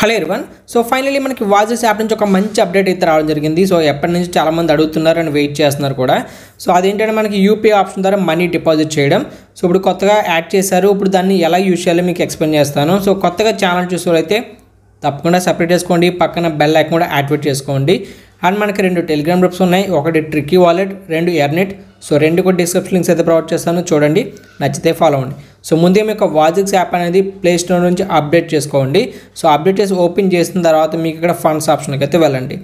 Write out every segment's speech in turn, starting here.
hello everyone so finally మనకి వాజెస్ app నుంచి ఒక మంచి అప్డేట్ అయితే రావడం జరిగింది సో ఎప్పటి నుంచి చాలామంది అడుగుతున్నారు అండ్ వెయిట్ చేస్తున్నారు కూడా సో అదేంటంటే మనకి యూపీఐ ఆప్షన్ ద్వారా మనీ డిపాజిట్ చేయడం సో ఇప్పుడు కొత్తగా యాడ్ చేశారు ఇప్పుడు దాన్ని ఎలా యూజ్ చేయాలో మీకు ఎక్స్ప్లెయిన్ చేస్తాను సో కొత్తగా ఛానల్ అయితే తప్పకుండా సపరేట్ చేసుకోండి పక్కన బెల్ ఐకాన్ కూడా యాక్టివేట్ చేసుకోండి అండ్ మనకి రెండు టెలిగ్రామ్ గ్రూప్స్ ఉన్నాయి ఒకటి ట్రిక్కీ వాలెట్ రెండు ఎర్నెట్ సో రెండు కూడా డిస్క్రిప్షన్ లింక్స్ అయితే ప్రొవైడ్ చేస్తాను చూడండి నచ్చితే ఫాలో అవ్వండి సో ముందే మీకు వాజిక్స్ యాప్ అనేది ప్లేస్టోర్ నుంచి అప్డేట్ చేసుకోండి సో అప్డేట్ చేసి ఓపెన్ చేసిన తర్వాత మీకు ఇక్కడ ఫండ్స్ ఆప్షన్కి అయితే వెళ్ళండి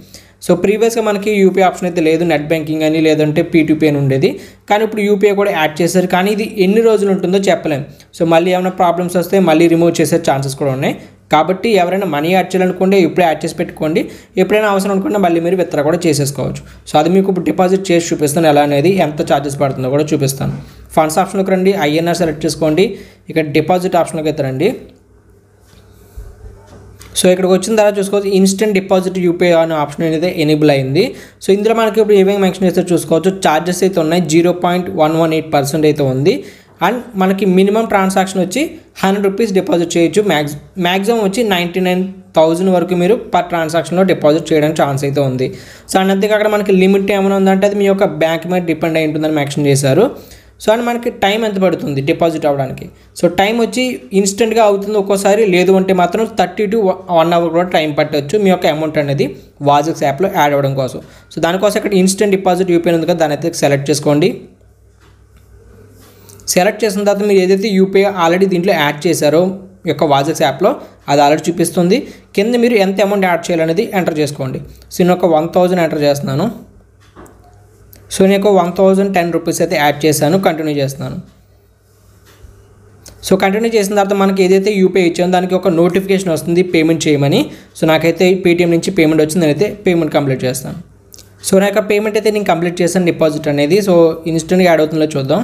సో ప్రీవియస్గా మనకి యూపీఐ ఆప్షన్ అయితే లేదు నెట్ బ్యాంకింగ్ అని లేదంటే పీటీపీ అని ఉండేది కానీ ఇప్పుడు యూపీఐ కూడా యాడ్ చేశారు కానీ ఇది ఎన్ని రోజులు ఉంటుందో చెప్పలేము సో మళ్ళీ ఏమైనా ప్రాబ్లమ్స్ వస్తే మళ్ళీ రిమూవ్ చేసే ఛాన్సెస్ కూడా ఉన్నాయి కాబట్టి ఎవరైనా మనీ యాడ్ చేయాలనుకుంటే ఇప్పుడే యాడ్ చేసి పెట్టుకోండి ఎప్పుడైనా అవసరం అనుకుంటే మళ్ళీ మీరు విత్డ్రా కూడా చేసేసుకోవచ్చు సో అది మీకు ఇప్పుడు డిపాజిట్ చేసి చూపిస్తాను ఎలా అనేది ఎంత ఛార్జెస్ పడుతుందో కూడా చూపిస్తాను ఫండ్స్ ఆప్షన్కి రండి ఐఎన్ఆర్ సెలెక్ట్ చేసుకోండి ఇక్కడ డిపాజిట్ ఆప్షన్కి అయితే రండి సో ఇక్కడికి వచ్చిన తర్వాత చూసుకోవచ్చు ఇన్స్టెంట్ డిపాజిట్ యూపీఐ అనే ఆప్షన్ అనేది ఎనేబుల్ అయింది సో ఇందులో మనకి ఇప్పుడు ఏమేమి మెన్షన్ చేస్తే చూసుకోవచ్చు ఛార్జెస్ అయితే ఉన్నాయి zero point one one eight percent అయితే ఉంది అండ్ మనకి మినిమం ట్రాన్సాక్షన్ వచ్చి హండ్రెడ్ రూపీస్ డిపాజిట్ చేయొచ్చు మ్యాక్స్ మ్యాక్సిమం వచ్చి నైంటీ నైన్ థౌజండ్ వరకు మీరు పర్ ట్రాన్సాక్షన్లో డిపాజిట్ చేయడానికి ఛాన్స్ అయితే ఉంది సో అండ్ అంతే అక్కడ మనకి లిమిట్ ఏమైనా ఉందంటే అది మీ యొక్క బ్యాంక్ మీద డిపెండ్ అయి ఉంటుందని మెన్షన్ చేశారు సో అండ్ మనకి టైం ఎంత పడుతుంది డిపాజిట్ అవ్వడానికి సో టైం వచ్చి ఇన్స్టెంట్గా అవుతుంది ఒక్కోసారి లేదు అంటే మాత్రం థర్టీ టు వన్ అవర్ కూడా టైం పట్టవచ్చు మీ యొక్క అమౌంట్ అనేది వాజిక్స్ యాప్లో యాడ్ అవ్వడం కోసం సో దానికోసం ఇక్కడ ఇన్స్టెంట్ డిపాజిట్ యూపీఐ ఉంది కదా దాని అయితే సెలెక్ట్ చేసుకోండి సెలెక్ట్ చేసిన తర్వాత మీరు ఏదైతే యూపీఐ ఆల్రెడీ దీంట్లో యాడ్ చేశారో యొక్క వాజెక్స్ యాప్లో అది ఆల్రెడీ చూపిస్తుంది కింద మీరు ఎంత అమౌంట్ యాడ్ చేయాలనేది ఎంటర్ చేసుకోండి సో నేను ఒక వన్ థౌజండ్ ఎంటర్ చేస్తున్నాను సో నేను ఒక వన్ థౌజండ్ టెన్ రూపీస్ అయితే యాడ్ చేశాను కంటిన్యూ చేస్తున్నాను సో కంటిన్యూ చేసిన తర్వాత మనకి ఏదైతే యూపీఐ ఇచ్చామో దానికి ఒక నోటిఫికేషన్ వస్తుంది పేమెంట్ చేయమని సో నాకైతే పేటీఎం నుంచి పేమెంట్ వచ్చింది నేనైతే పేమెంట్ కంప్లీట్ చేస్తాను సో నా యొక్క పేమెంట్ అయితే నేను కంప్లీట్ చేశాను డిపాజిట్ అనేది సో ఇన్స్టెంట్గా యాడ్ అవుతుందో చూద్దాం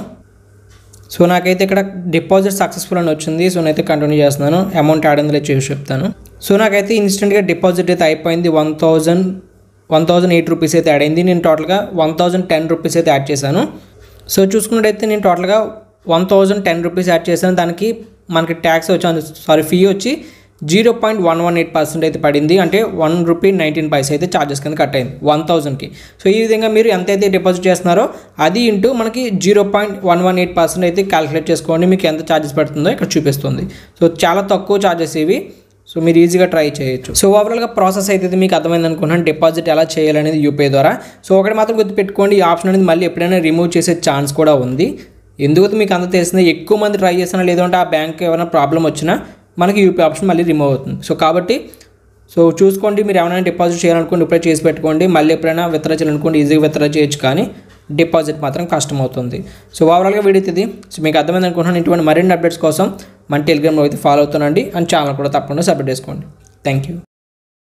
సో నాకైతే ఇక్కడ డిపాజిట్ సక్సెస్ఫుల్ అని వచ్చింది సో నేనైతే కంటిన్యూ చేస్తున్నాను అమౌంట్ యాడ్ అందులో చేసి చెప్తాను సో నాకైతే ఇన్స్టెంట్గా డిపాజిట్ అయితే అయిపోయింది one thousand one thousand eight rupees అయితే యాడ్ అయింది నేను టోటల్గా వన్ థౌజండ్ టెన్ రూపీస్ అయితే యాడ్ చేశాను సో చూసుకున్నట్టయితే నేను టోటల్గా one thousand ten rupees add చేశాను దానికి మనకి ట్యాక్స్ వచ్చి సారీ ఫీ వచ్చి zero point one one eight percent అయితే పడింది అంటే వన్ రూపీ నైన్టీన్ పైస్ అయితే ఛార్జెస్ కింద కట్ అయింది వన్ థౌసండ్కి సో ఈ విధంగా మీరు ఎంత అయితే డిపాజిట్ చేస్తున్నారో అది ఇంటూ మనకి zero point one one eight percent అయితే క్యాలిక్యులేట్ చేసుకోండి మీకు ఎంత ఛార్జెస్ పడుతుందో ఇక్కడ చూపిస్తుంది సో చాలా తక్కువ ఛార్జెస్ ఇవి సో మీరు ఈజీగా ట్రై చేయొచ్చు సో ఓవరాల్గా ప్రాసెస్ అయితే మీకు అర్థమైంది అనుకుంటున్నాను డిపాజిట్ ఎలా చేయాలనేది యూపీఐ ద్వారా సో ఒకటి మాత్రం గుర్తుపెట్టుకోండి ఈ ఆప్షన్ అనేది మళ్ళీ ఎప్పుడైనా రిమూవ్ చేసే ఛాన్స్ కూడా ఉంది ఎందుకు మీకు అంత తెలిసిందే ఎక్కువ మంది ట్రై చేసినా లేదంటే ఆ బ్యాంక్ ఏమైనా ప్రాబ్లం వచ్చినా మనకి యూపీ ఆప్షన్ మళ్ళీ రిమూవ్ అవుతుంది సో కాబట్టి సో చూసుకోండి మీరు ఏమైనా డిపాజిట్ చేయాలనుకోండి ఇప్పుడే చేసి పెట్టుకోండి మళ్ళీ ఎప్పుడైనా విత్డ్రా చేయాలనుకోండి ఈజీగా విత్డ్రా చేయొచ్చు కానీ డిపాజిట్ మాత్రం కష్టమవుతుంది సో ఓవరాల్గా వీడియో సో మీకు అర్థమైంది అనుకుంటున్నాను ఇటువంటి మరిన్ని అప్డేట్స్ కోసం మన టెలిగ్రామ్లో అయితే ఫాలో అవుతానండి అండ్ ఛానల్ కూడా తప్పకుండా సబ్మిట్ చేసుకోండి థ్యాంక్ యూ